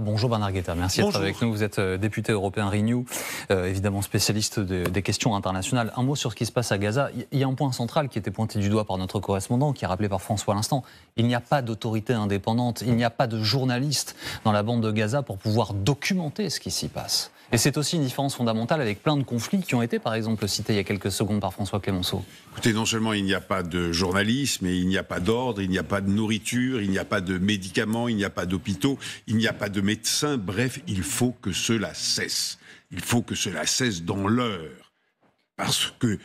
Bonjour Bernard Guetta, merci d'être avec nous. Vous êtes euh, député européen Renew, euh, évidemment spécialiste des questions internationales. Un mot sur ce qui se passe à Gaza. Il y a un point central qui était pointé du doigt par notre correspondant, qui est rappelé par François à l'instant. Il n'y a pas d'autorité indépendante, il n'y a pas de journaliste dans la bande de Gaza pour pouvoir documenter ce qui s'y passe. Et c'est aussi une différence fondamentale avec plein de conflits qui ont été, par exemple, cités il y a quelques secondes par François Clémenceau. Écoutez, non seulement il n'y a pas de journalisme, il n'y a pas d'ordre, il n'y a pas de nourriture, il n'y a pas de médicaments, il n'y a pas d'hôpitaux, il n'y a pas de médecins. Bref, il faut que cela cesse. Il faut que cela cesse dans l'heure. Parce que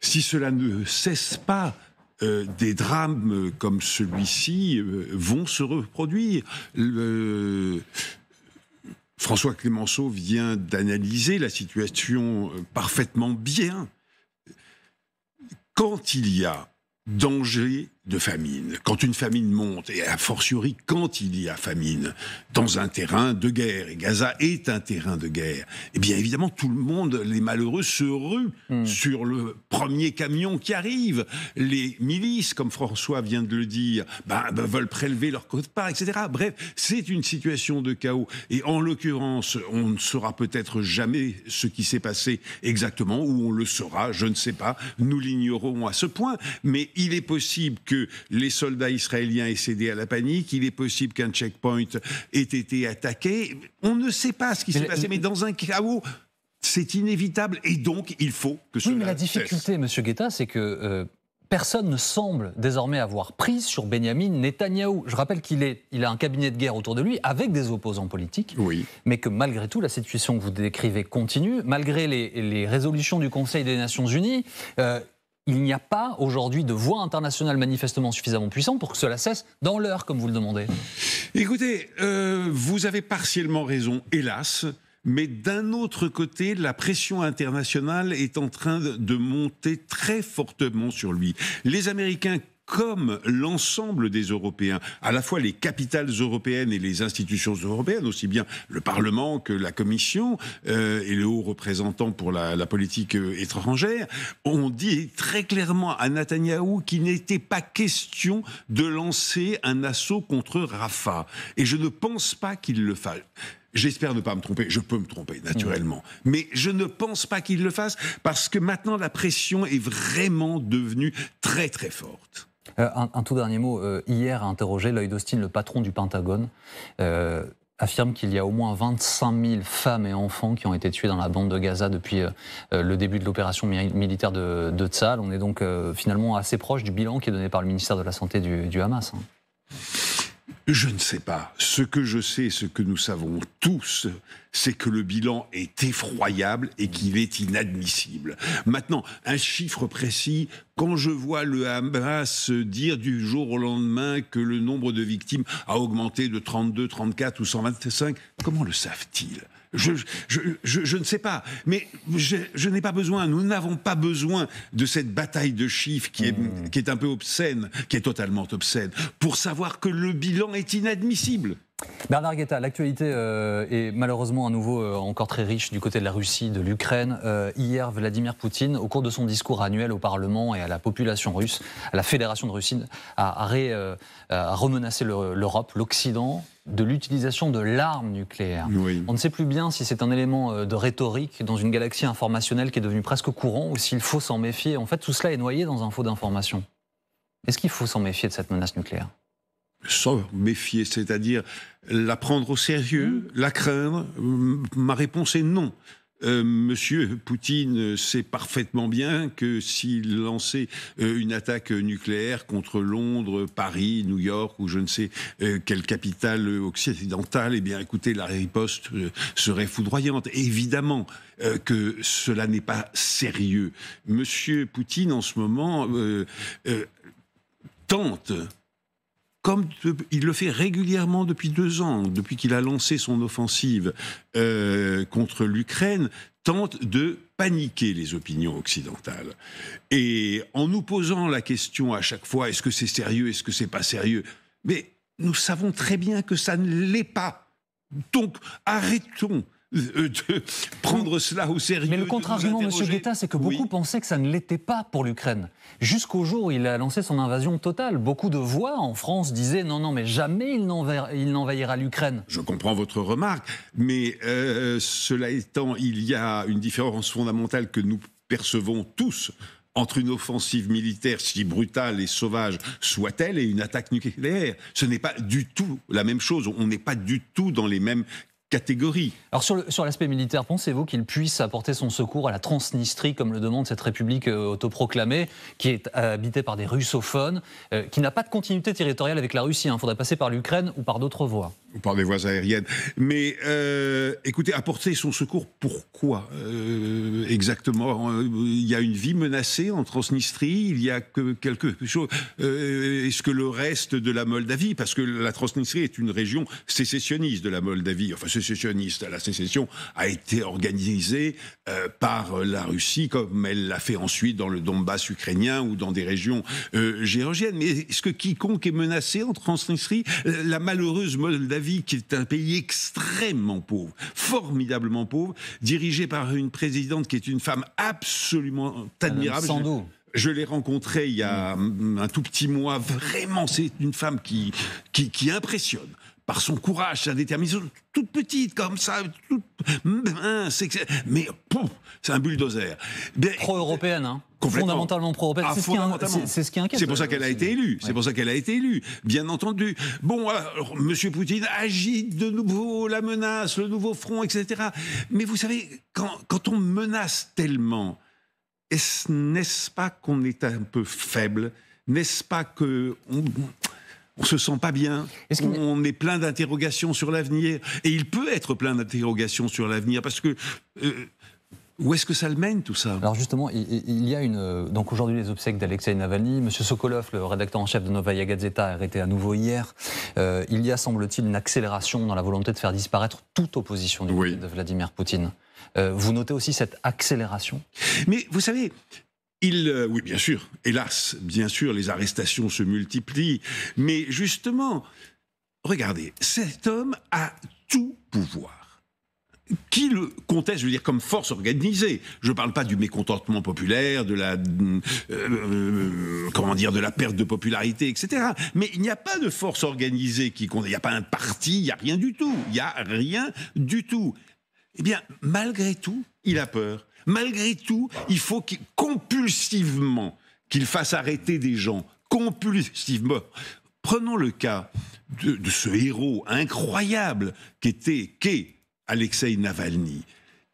si cela ne cesse pas, euh, des drames comme celui-ci euh, vont se reproduire. Le, François Clémenceau vient d'analyser la situation euh, parfaitement bien. Quand il y a danger de famine, quand une famine monte, et a fortiori quand il y a famine, dans un terrain de guerre, et Gaza est un terrain de guerre, eh bien évidemment tout le monde, les malheureux, se ruent hmm. sur le premier camion qui arrive. Les milices, comme François vient de le dire, ben, ben, veulent prélever leur cote-part etc. Bref, c'est une situation de chaos. Et en l'occurrence, on ne saura peut-être jamais ce qui s'est passé exactement, ou on le saura, je ne sais pas, nous l'ignorons à ce point, mais il est possible que les soldats israéliens aient cédé à la panique, il est possible qu'un checkpoint ait été attaqué. On ne sait pas ce qui s'est passé, mais dans un chaos c'est inévitable et donc il faut que ce soit. Oui, mais la difficulté, M. Guetta, c'est que euh, personne ne semble désormais avoir prise sur Benjamin Netanyahou. Je rappelle qu'il il a un cabinet de guerre autour de lui avec des opposants politiques. Oui. Mais que malgré tout, la situation que vous décrivez continue. Malgré les, résolutions du Conseil des Nations Unies, euh, il n'y a pas aujourd'hui de voix internationale manifestement suffisamment puissante pour que cela cesse dans l'heure, comme vous le demandez. Écoutez, euh, vous avez partiellement raison, hélas. Mais d'un autre côté, la pression internationale est en train de monter très fortement sur lui. Les Américains comme l'ensemble des Européens, à la fois les capitales européennes et les institutions européennes, aussi bien le Parlement que la Commission euh, et le haut représentant pour la, politique euh, étrangère, ont dit très clairement à Netanyahou qu'il n'était pas question de lancer un assaut contre Rafa. Et je ne pense pas qu'il le fasse. J'espère ne pas me tromper. Je peux me tromper, naturellement. Mais je ne pense pas qu'il le fasse parce que maintenant la pression est vraiment devenue très très forte. Euh, un, tout dernier mot. Euh, hier, a interrogé Lloyd Austin, le patron du Pentagone, euh, affirme qu'il y a au moins 25 000 femmes et enfants qui ont été tués dans la bande de Gaza depuis le début de l'opération militaire de, de Tzal. On est donc finalement assez proche du bilan qui est donné par le ministère de la Santé du, Hamas. Hein. Je ne sais pas. Ce que je sais, ce que nous savons tous, c'est que le bilan est effroyable et qu'il est inadmissible. Maintenant, un chiffre précis, quand je vois le Hamas dire du jour au lendemain que le nombre de victimes a augmenté de 32, 34 ou 125, comment le savent-ils je, ne sais pas. Mais je, n'ai pas besoin, nous n'avons pas besoin de cette bataille de chiffres qui est, hmm. qui est un peu obscène, qui est totalement obscène, pour savoir que le bilan est inadmissible. Bernard Guetta, l'actualité euh, est malheureusement à nouveau euh, encore très riche du côté de la Russie, de l'Ukraine. Euh, hier, Vladimir Poutine, au cours de son discours annuel au Parlement et à la population russe, à la Fédération de Russie, a, remenacé l'Europe, l'Occident, de l'utilisation de l'arme nucléaire. On ne sait plus bien si c'est un élément de rhétorique dans une galaxie informationnelle qui est devenue presque courant ou s'il faut s'en méfier. En fait, tout cela est noyé dans un faux d'information. Est-ce qu'il faut s'en méfier de cette menace nucléaire sans méfier, c'est-à-dire la prendre au sérieux, mm. la craindre Ma réponse est non. Euh, monsieur Poutine sait parfaitement bien que s'il lançait euh, une attaque nucléaire contre Londres, Paris, New York ou je ne sais euh, quelle capitale occidentale, eh bien écoutez, la riposte serait foudroyante. Évidemment que cela n'est pas sérieux. Monsieur Poutine en ce moment tente comme il le fait régulièrement depuis deux ans, depuis qu'il a lancé son offensive euh, contre l'Ukraine, tente de paniquer les opinions occidentales. Et en nous posant la question à chaque fois, est-ce que c'est sérieux, est-ce que c'est pas sérieux Mais nous savons très bien que ça ne l'est pas. Donc arrêtons de euh, prendre cela au sérieux. Mais le contrairement, argument M. Guetta, c'est que beaucoup pensaient que ça ne l'était pas pour l'Ukraine. Jusqu'au jour où il a lancé son invasion totale, beaucoup de voix en France disaient non, non, mais jamais il n'envahira l'Ukraine. Je comprends votre remarque, mais euh, cela étant, il y a une différence fondamentale que nous percevons tous entre une offensive militaire, si brutale et sauvage soit-elle, et une attaque nucléaire. Ce n'est pas du tout la même chose. On n'est pas du tout dans les mêmes catégorie. Alors sur, l'aspect militaire, pensez-vous qu'il puisse apporter son secours à la Transnistrie, comme le demande cette république euh, autoproclamée, qui est euh, habitée par des russophones, euh, qui n'a pas de continuité territoriale avec la Russie Il hein? faudrait passer par l'Ukraine ou par d'autres voies. Ou par des voies aériennes. Mais écoutez, apporter son secours, pourquoi Exactement. Il y a une vie menacée en Transnistrie, il y a que quelques choses. Est-ce que le reste de la Moldavie, parce que la Transnistrie est une région sécessionniste de la Moldavie, enfin sécessionniste. La sécession a été organisée euh, par euh, la Russie, comme elle l'a fait ensuite dans le Donbass ukrainien ou dans des régions euh, géorgiennes. Mais est-ce que quiconque est menacé en Transnistrie La malheureuse Moldavie, qui est un pays extrêmement pauvre, formidablement pauvre, dirigé par une présidente qui est une femme absolument admirable. Je l'ai rencontrée il y a mm, un tout petit mois. Vraiment, c'est une femme qui, qui impressionne par son courage, sa détermination, toute petite comme ça, toute mais c'est un bulldozer. Pro-européenne, hein Fondamentalement pro-européenne, ah, c'est, ce, qui inquiète. C'est pour ça euh, qu'elle a été élue. C'est pour ça qu'elle a été élue, bien entendu. Bon, alors, M. Poutine agite de nouveau la menace, le nouveau front, etc. Mais vous savez, quand, on menace tellement, n'est-ce pas qu'on est un peu faible N'est-ce pas que... On, on se sent pas bien, on est plein d'interrogations sur l'avenir, et il peut être plein d'interrogations sur l'avenir, parce que... Euh, où est-ce que ça le mène tout ça Alors justement, il, y a une euh, donc aujourd'hui les obsèques d'Alexei Navalny. Monsieur Sokolov, le rédacteur en chef de Novaya Gazeta, a arrêté à nouveau hier. Euh, il y a semble-t-il une accélération dans la volonté de faire disparaître toute opposition du de Vladimir Poutine. vous notez aussi cette accélération Mais vous savez, il, euh, oui, bien sûr, hélas, bien sûr, les arrestations se multiplient. Mais justement, regardez, cet homme a tout pouvoir. Qui le conteste, je veux dire, comme force organisée. Je ne parle pas du mécontentement populaire, de la, euh, euh, comment dire, de la perte de popularité, etc. Mais il n'y a pas de force organisée qui Il n'y a pas un parti, il n'y a rien du tout. Il n'y a rien du tout. Eh bien, malgré tout, il a peur malgré tout, il faut compulsivement qu'il fasse arrêter des gens, compulsivement. Prenons le cas de, ce héros incroyable qu'était, qu'est Alexei Navalny.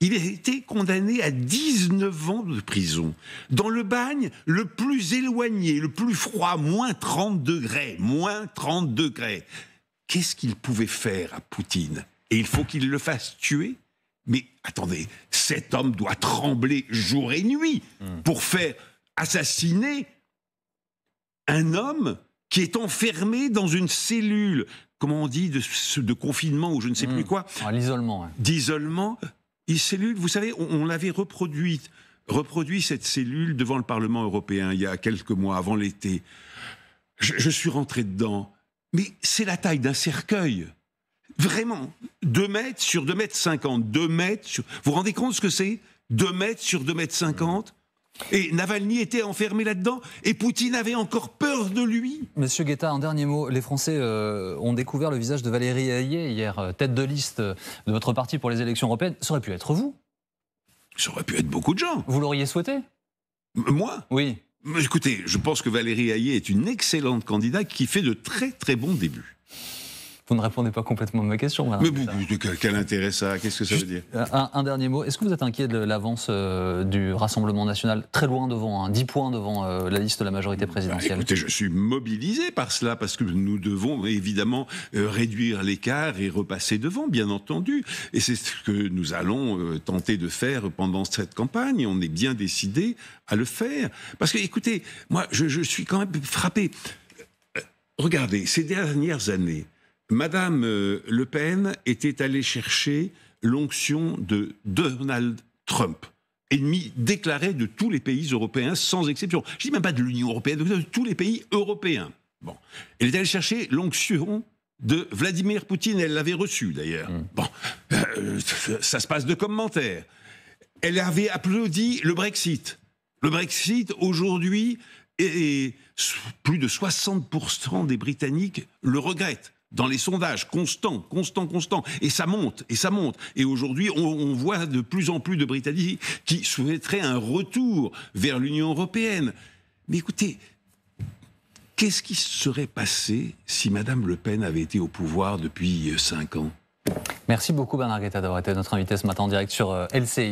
Il a été condamné à 19 ans de prison, dans le bagne le plus éloigné, le plus froid, moins 30 degrés, moins 30 degrés. Qu'est-ce qu'il pouvait faire à Poutine Et il faut qu'il le fasse tuer mais attendez, cet homme doit trembler jour et nuit hmm. pour faire assassiner un homme qui est enfermé dans une cellule, comment on dit, de, confinement ou je ne sais plus hmm. quoi. Ah, L'isolement. D'isolement. Une cellule, vous savez, on, l'avait reproduite, reproduit cette cellule devant le Parlement européen il y a quelques mois, avant l'été. je suis rentré dedans. Mais c'est la taille d'un cercueil. Vraiment. 2 mètres sur 2 mètres 50. 2 mètres Vous vous rendez compte ce que c'est 2 mètres sur 2 mètres 50 et Navalny était enfermé là-dedans, et Poutine avait encore peur de lui. Monsieur Guetta, un dernier mot. Les Français euh, ont découvert le visage de Valérie hayer hier, euh, tête de liste de votre parti pour les élections européennes. Ça aurait pu être vous Ça aurait pu être beaucoup de gens. Vous l'auriez souhaité Moi Oui. Écoutez, je pense que Valérie hayer est une excellente candidate qui fait de très très bons débuts. Vous ne répondez pas complètement à ma question. Madame. Mais quel, quel, intérêt ça Qu'est-ce que ça veut dire euh, un, dernier mot. Est-ce que vous êtes inquiet de l'avance euh, du Rassemblement national Très loin devant, 10 hein, points devant euh, la liste de la majorité bah, présidentielle. écoutez, je suis mobilisé par cela parce que nous devons évidemment réduire l'écart et repasser devant, bien entendu. Et c'est ce que nous allons tenter de faire pendant cette campagne. On est bien décidé à le faire. Parce que, écoutez, moi, je, je suis quand même frappé. Regardez, ces dernières années, Madame euh, Le Pen était allée chercher l'onction de Donald Trump ennemi déclaré de tous les pays européens, sans exception. Je dis même pas de l'Union européenne, de tous les pays européens. Bon. Elle est allée chercher l'onction de Vladimir Poutine, elle l'avait reçue d'ailleurs. Hum. Bon, euh, ça se passe de commentaires. Elle avait applaudi le Brexit. Le Brexit, aujourd'hui, et plus de 60% des Britanniques le regrettent dans les sondages, constant, constant, constant. Et ça monte, et ça monte. Et aujourd'hui, on, voit de plus en plus de Britanniques qui souhaiteraient un retour vers l'Union européenne. Mais écoutez, qu'est-ce qui serait passé si Mme Le Pen avait été au pouvoir depuis euh, cinq ans Merci beaucoup Bernard Guetta d'avoir été notre invité ce matin en direct sur euh, LCI.